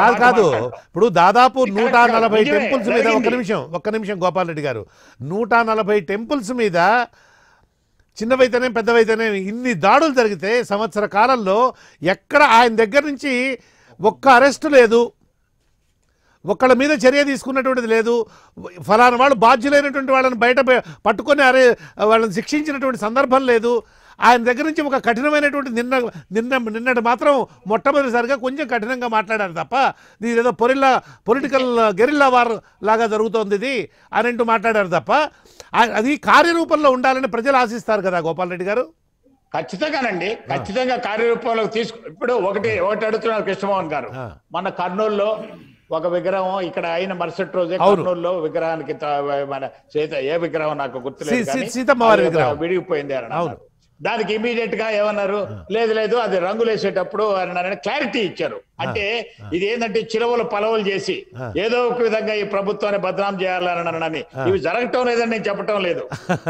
కాదు కాదు ఇప్పుడు దాదాపు నూట నలభై టెంపుల్స్ మీద ఒక్క నిమిషం ఒక్క నిమిషం గోపాల్ రెడ్డి గారు నూట నలభై టెంపుల్స్ మీద చిన్నవైతేనే పెద్దవైతేనే ఇన్ని దాడులు జరిగితే సంవత్సర కాలంలో ఎక్కడ ఆయన దగ్గర నుంచి ఒక్క అరెస్ట్ లేదు ఒక్కళ్ళ మీద చర్య తీసుకున్నటువంటిది లేదు ఫలానా వాళ్ళు బాధ్యులైనటువంటి వాళ్ళని బయట పట్టుకొని అరే వాళ్ళని శిక్షించినటువంటి సందర్భం లేదు ఆయన దగ్గర నుంచి ఒక కఠినమైనటువంటి నిన్న నిన్న నిన్నటి మాత్రం మొట్టమొదటిసారిగా కొంచెం కఠినంగా మాట్లాడారు తప్ప ఇది ఏదో పొరిల్లా పొలిటికల్ గెరిల్లా వార్ లాగా జరుగుతోంది ఇది అని అంటూ మాట్లాడారు తప్ప అది కార్యరూపంలో ఉండాలని ప్రజలు ఆశిస్తారు కదా గోపాల్ రెడ్డి గారు ఖచ్చితంగానండి ఖచ్చితంగా కార్యరూపంలో తీసుకు ఇప్పుడు ఒకటి ఒకటి అడుగుతున్నారు కృష్ణమోహన్ గారు మన కర్నూలులో ఒక విగ్రహం ఇక్కడ అయిన మరుసటి రోజే కర్నూలులో విగ్రహానికి మన సీత ఏ విగ్రహం నాకు గుర్తులేదు విడిగిపోయింది అని దానికి ఇమీడియట్ గా ఏమన్నారు లేదు లేదు అది రంగులు అని క్లారిటీ ఇచ్చారు అంటే ఇది ఏంటంటే చిరవలు పలవలు చేసి ఏదో ఒక విధంగా ఈ ప్రభుత్వాన్ని బద్నాం చేయాలని ఇవి జరగటం లేదని నేను చెప్పటం లేదు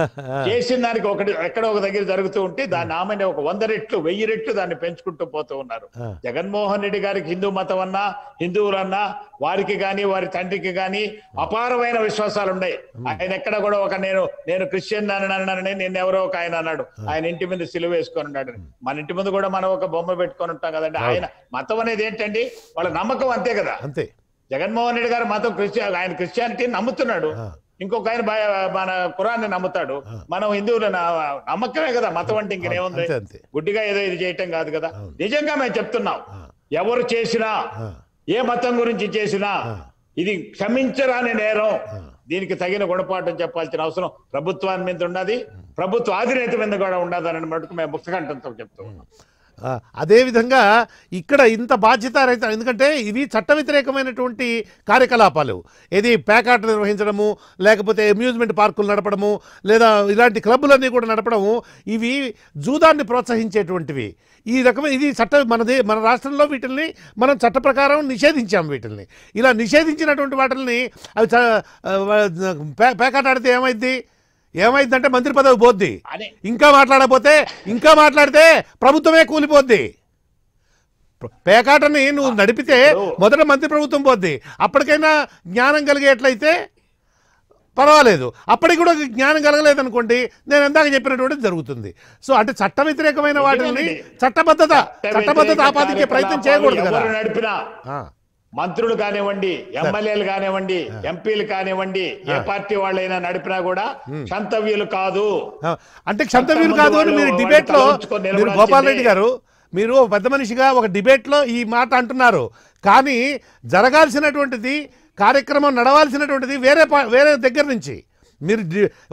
చేసిన దానికి ఒకటి ఎక్కడ ఒక దగ్గర జరుగుతూ ఉంటే దాని ఆమె ఒక వంద రెట్లు వెయ్యి రెట్లు దాన్ని పెంచుకుంటూ పోతూ ఉన్నారు జగన్మోహన్ రెడ్డి గారికి హిందూ మతం అన్నా హిందువులన్నా వారికి గాని వారి తండ్రికి గాని అపారమైన విశ్వాసాలు ఉన్నాయి ఆయన ఎక్కడ కూడా ఒక నేను నేను క్రిస్టియన్ దాని అన్నానని నేను ఎవరో ఒక ఆయన అన్నాడు ఆయన ఇంటి మీద సిలువ వేసుకొని ఉన్నాడు మన ఇంటి ముందు కూడా మనం ఒక బొమ్మ పెట్టుకొని ఉంటాం కదండి ఆయన మతం అనేది ఏంటండి వాళ్ళ నమ్మకం అంతే కదా అంతే జగన్మోహన్ రెడ్డి గారు మాత్రం క్రిస్టియన్ ఆయన క్రిస్టియానిటీ నమ్ముతున్నాడు ఇంకొక ఆయన మన కురాన్ని నమ్ముతాడు మనం హిందువులు నమ్మకమే కదా మతం అంటే ఇంకేముంది గుడ్డిగా ఏదో ఇది చేయటం కాదు కదా నిజంగా మేము చెప్తున్నాం ఎవరు చేసినా ఏ మతం గురించి చేసినా ఇది క్షమించరాని నేరం దీనికి తగిన గుణపాఠం చెప్పాల్సిన అవసరం ప్రభుత్వాన్ని మీద ఉన్నది ప్రభుత్వ అధినేత మీద కూడా ఉండదని మటుకు మేము ముక్తకంఠంతో చెప్తూ ఉన్నాం అదేవిధంగా ఇక్కడ ఇంత బాధ్యత రైత ఎందుకంటే ఇవి చట్ట వ్యతిరేకమైనటువంటి కార్యకలాపాలు ఏది ప్యాకాట్ నిర్వహించడము లేకపోతే అమ్యూజ్మెంట్ పార్కులు నడపడము లేదా ఇలాంటి క్లబ్బులన్నీ కూడా నడపడము ఇవి జూదాన్ని ప్రోత్సహించేటువంటివి ఈ రకమైన ఇది చట్ట మనది మన రాష్ట్రంలో వీటిల్ని మనం చట్ట ప్రకారం నిషేధించాము వీటిల్ని ఇలా నిషేధించినటువంటి వాటిల్ని అవి ప్యాకాట్ ఆడితే ఏమైంది ఏమైందంటే మంత్రి పదవి పోద్ది ఇంకా మాట్లాడకపోతే ఇంకా మాట్లాడితే ప్రభుత్వమే కూలిపోద్ది పేకాటని నువ్వు నడిపితే మొదట మంత్రి ప్రభుత్వం పోద్ది అప్పటికైనా జ్ఞానం కలిగేట్లయితే పర్వాలేదు అప్పటికి కూడా జ్ఞానం కలగలేదు అనుకోండి నేను ఎందాక చెప్పినటువంటి జరుగుతుంది సో అంటే చట్ట వ్యతిరేకమైన వాటిని చట్టబద్ధత చట్టబద్ధత ఆపాదించే ప్రయత్నం చేయకూడదు కదా మంత్రులు కానివ్వండి ఎమ్మెల్యేలు కానివ్వండి ఎంపీలు కానివ్వండి ఏ పార్టీ వాళ్ళైనా నడిపినా కూడా క్షంతవ్యులు కాదు అంటే క్షంతవ్యులు కాదు అని మీరు డిబేట్ లో గోపాల్ రెడ్డి గారు మీరు పెద్ద మనిషిగా ఒక డిబేట్ లో ఈ మాట అంటున్నారు కానీ జరగాల్సినటువంటిది కార్యక్రమం నడవాల్సినటువంటిది వేరే వేరే దగ్గర నుంచి మీరు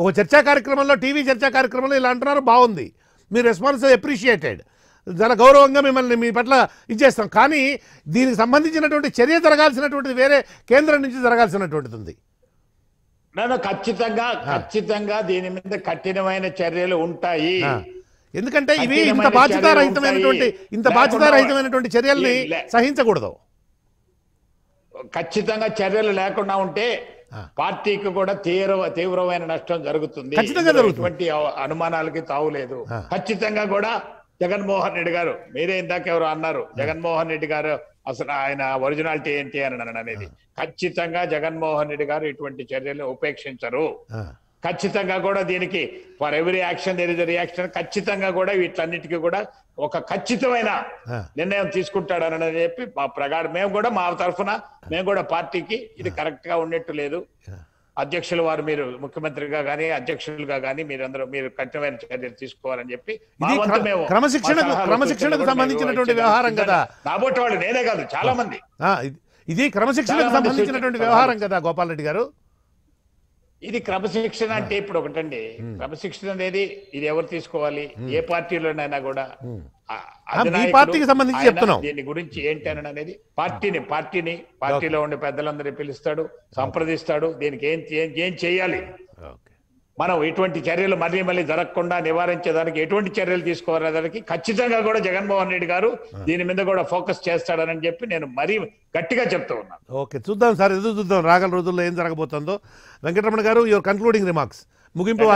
ఒక చర్చా కార్యక్రమంలో టీవీ చర్చా కార్యక్రమంలో ఇలా అంటున్నారు బాగుంది మీ రెస్పాన్స్ అప్రిషియేటెడ్ చాలా గౌరవంగా మిమ్మల్ని మీ పట్ల ఇచ్చేస్తాం కానీ దీనికి సంబంధించినటువంటి చర్య జరగాల్సినటువంటిది వేరే కేంద్రం నుంచి జరగాల్సినటువంటిది ఉంది నేను ఖచ్చితంగా ఖచ్చితంగా దీని మీద కఠినమైన చర్యలు ఉంటాయి ఎందుకంటే ఇవి ఇంత బాధ్యతారహితమైనటువంటి ఇంత బాధ్యతారహితమైనటువంటి చర్యల్ని సహించకూడదు ఖచ్చితంగా చర్యలు లేకుండా ఉంటే పార్టీకి కూడా తీవ్ర తీవ్రమైన నష్టం జరుగుతుంది అనుమానాలకి తావులేదు ఖచ్చితంగా కూడా జగన్మోహన్ రెడ్డి గారు మీరే ఇందాక ఎవరు అన్నారు జగన్మోహన్ రెడ్డి గారు అసలు ఆయన ఒరిజినాలిటీ ఏంటి అని అనేది ఖచ్చితంగా జగన్మోహన్ రెడ్డి గారు ఇటువంటి చర్యలు ఉపేక్షించరు ఖచ్చితంగా కూడా దీనికి for every action there is reaction ఖచ్చితంగా కూడా వీటన్నిటికీ కూడా ఒక ఖచ్చితమైన నిర్ణయం అని చెప్పి మా ప్రగాఢ మేము కూడా మా తరఫున మేము కూడా పార్టీకి ఇది కరెక్ట్ గా ఉండేట్టు లేదు అధ్యక్షుల వారు మీరు ముఖ్యమంత్రిగా కానీ అధ్యక్షులుగా కానీ అందరూ మీరు కఠినమైన చర్యలు తీసుకోవాలని చెప్పి క్రమశిక్షణకు సంబంధించినటువంటి వ్యవహారం కదా కాబట్టి వాళ్ళు నేనే కాదు చాలా మంది ఇది క్రమశిక్షణకు సంబంధించినటువంటి వ్యవహారం కదా గోపాల్ రెడ్డి గారు ఇది క్రమశిక్షణ అంటే ఇప్పుడు ఒకటండి క్రమశిక్షణ అనేది ఇది ఎవరు తీసుకోవాలి ఏ పార్టీలోనైనా కూడా మీ పార్టీకి సంబంధించి చెప్తున్నాం దీని గురించి ఏంటి అని అనేది పార్టీని పార్టీని పార్టీలో ఉండే పెద్దలందరినీ పిలుస్తాడు సంప్రదిస్తాడు దీనికి ఏం ఏం చేయాలి మనం ఇటువంటి చర్యలు మళ్ళీ మళ్ళీ జరగకుండా నివారించేదానికి ఎటువంటి చర్యలు తీసుకోవాలి దానికి ఖచ్చితంగా కూడా జగన్మోహన్ రెడ్డి గారు దీని మీద కూడా ఫోకస్ చేస్తాడని చెప్పి నేను మరీ గట్టిగా చెప్తూ ఉన్నాను ఓకే చూద్దాం సార్ ఎదురు చూద్దాం రాగల రోజుల్లో ఏం జరగబోతుందో వెంకటరమణ గారు యువర్ కన్క్లూడింగ్ రిమార్క్స్ ముగింపు